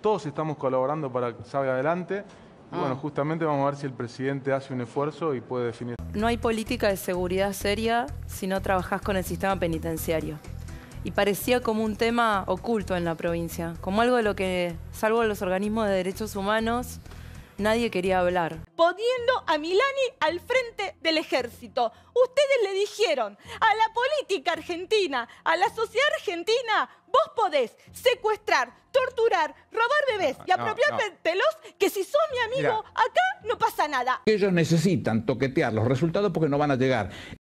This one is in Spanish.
todos estamos colaborando para que salga adelante. Y bueno, ah. justamente vamos a ver si el presidente hace un esfuerzo y puede definir. No hay política de seguridad seria si no trabajás con el sistema penitenciario. Y parecía como un tema oculto en la provincia, como algo de lo que, salvo los organismos de derechos humanos, nadie quería hablar. Poniendo a Milani al frente del ejército. Ustedes le dijeron a la política argentina, a la sociedad argentina, podés secuestrar, torturar, robar bebés y apropiártelos, que si sos mi amigo, acá no pasa nada. Ellos necesitan toquetear los resultados porque no van a llegar.